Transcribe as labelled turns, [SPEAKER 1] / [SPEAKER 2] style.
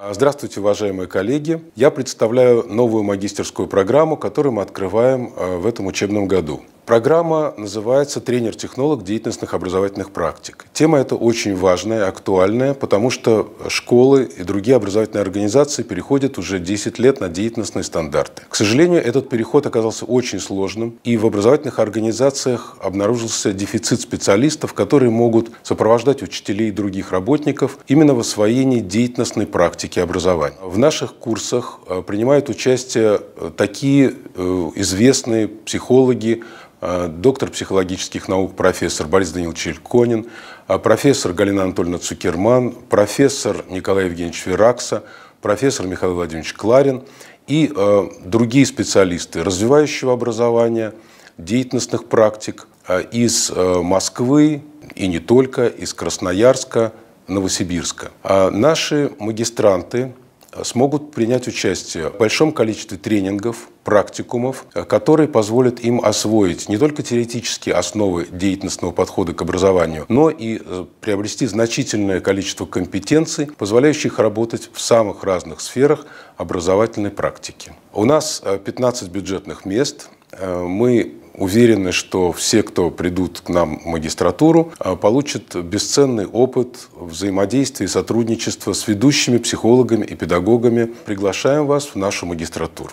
[SPEAKER 1] А, здравствуйте, уважаемые коллеги. Я представляю новую магистерскую программу, которую мы открываем а, в этом учебном году. Программа называется «Тренер-технолог деятельностных образовательных практик». Тема эта очень важная, актуальная, потому что школы и другие образовательные организации переходят уже 10 лет на деятельностные стандарты. К сожалению, этот переход оказался очень сложным, и в образовательных организациях обнаружился дефицит специалистов, которые могут сопровождать учителей и других работников именно в освоении деятельностной практики образования. В наших курсах э, принимают участие э, такие э, известные психологи, Э, доктор психологических наук, профессор Борис Данил Чельконин, э, профессор Галина Анатольевна Цукерман, профессор Николай Евгеньевич Веракса, профессор Михаил Владимирович Кларин и э, другие специалисты развивающего образования, деятельностных практик из Москвы и не только, из Красноярска, Новосибирска. А наши магистранты смогут принять участие в большом количестве тренингов, практикумов, э, которые позволят им освоить не только теоретические основы деятельностного подхода к образованию, но и э, приобрести значительное количество компетенций, позволяющих работать в самых разных сферах образовательной практики. У нас 15 э, бюджетных мест. Мы уверены, что все, кто придут к нам в магистратуру, а, получат бесценный опыт взаимодействия и сотрудничества с ведущими психологами и педагогами. Приглашаем вас в нашу магистратуру.